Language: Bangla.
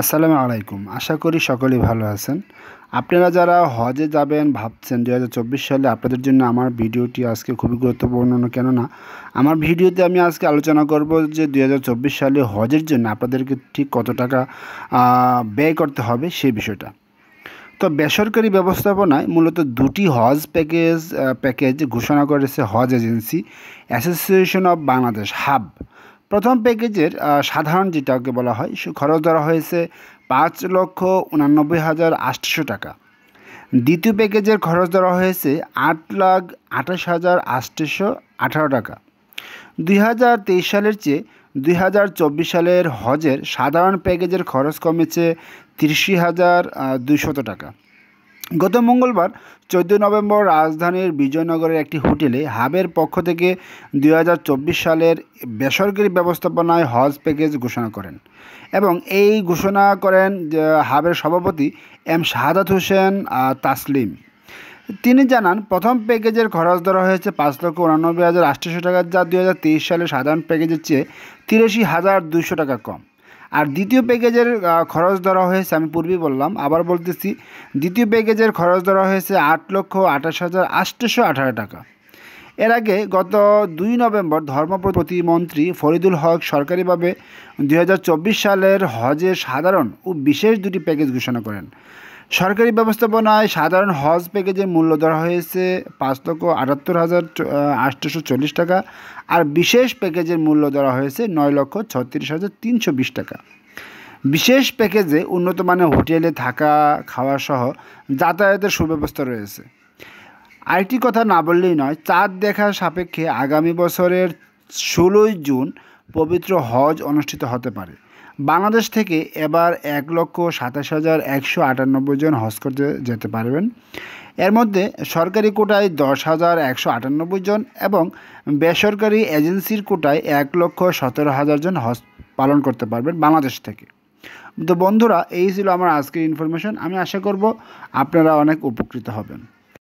আসসালামু আলাইকুম আশা করি সকলেই ভালো আছেন আপনারা যারা হজে যাবেন ভাবছেন দু সালে আপনাদের জন্য আমার ভিডিওটি আজকে খুবই গুরুত্বপূর্ণ কেননা আমার ভিডিওতে আমি আজকে আলোচনা করব যে দু সালে হজের জন্য আপনাদেরকে ঠিক কত টাকা ব্যয় করতে হবে সেই বিষয়টা তো বেসরকারি ব্যবস্থাপনায় মূলত দুটি হজ প্যাকেজ প্যাকেজ ঘোষণা করেছে Hajj agency association of Bangladesh HAAB প্রথম প্যাকেজের সাধারণ যেটাকে বলা হয় সে খরচ ধরা হয়েছে পাঁচ লক্ষ উনানব্বই হাজার আটশো টাকা দ্বিতীয় প্যাকেজের খরচ ধরা হয়েছে আট লাখ আঠাশ হাজার আটশো আঠারো টাকা দুই হাজার তেইশ সালের চেয়ে দুই হাজার চব্বিশ সালের হজের সাধারণ প্যাকেজের খরচ কমেছে তিরিশি হাজার দুইশত টাকা গত মঙ্গলবার চোদ্দোই নভেম্বর রাজধানীর বিজয়নগরের একটি হোটেলে হাবের পক্ষ থেকে দুই সালের বেসরকারি ব্যবস্থাপনায় হজ প্যাকেজ ঘোষণা করেন এবং এই ঘোষণা করেন হাবের সভাপতি এম শাহাদাত হোসেন তাসলিম তিনি জানান প্রথম প্যাকেজের খরচ ধরা হয়েছে পাঁচ লক্ষ উনানব্বই হাজার আটশোশো টাকা যা দুই সালে সাধারণ প্যাকেজের চেয়ে তিরাশি হাজার দুশো টাকা কম আর দ্বিতীয় প্যাকেজের খরচ ধরা হয়েছে আমি পূর্বেই বললাম আবার বলতেছি দ্বিতীয় প্যাকেজের খরচ ধরা হয়েছে আট লক্ষ আঠাশ হাজার আটশোশো আঠারো টাকা এর আগে গত দুই নভেম্বর ধর্ম প্রতিমন্ত্রী ফরিদুল হক সরকারিভাবে দুই সালের হজের সাধারণ ও বিশেষ দুটি প্যাকেজ ঘোষণা করেন সরকারি ব্যবস্থাপনায় সাধারণ হজ প্যাকেজের মূল্য ধরা হয়েছে পাঁচ লক্ষ আটাত্তর হাজার আটশোশো চল্লিশ টাকা আর বিশেষ প্যাকেজের মূল্য ধরা হয়েছে নয় লক্ষ ছত্রিশ হাজার তিনশো বিশ টাকা বিশেষ প্যাকেজে উন্নত মানের হোটেলে থাকা খাওয়া সহ যাতায়াতের সুব্যবস্থা রয়েছে আরেকটি কথা না বললেই নয় চাঁদ দেখার সাপেক্ষে আগামী বছরের ষোলোই জুন পবিত্র হজ অনুষ্ঠিত হতে পারে বাংলাদেশ থেকে এবার এক লক্ষ সাতাশ হাজার একশো আটানব্বই জন হজ করতে যেতে পারবেন এর মধ্যে সরকারি কোটায় দশ হাজার একশো আটানব্বই জন এবং বেসরকারি এজেন্সির কোটায় এক লক্ষ সতেরো হাজার জন হজ পালন করতে পারবেন বাংলাদেশ থেকে তো বন্ধুরা এই ছিল আমার আজকের ইনফরমেশন আমি আশা করব আপনারা অনেক উপকৃত হবেন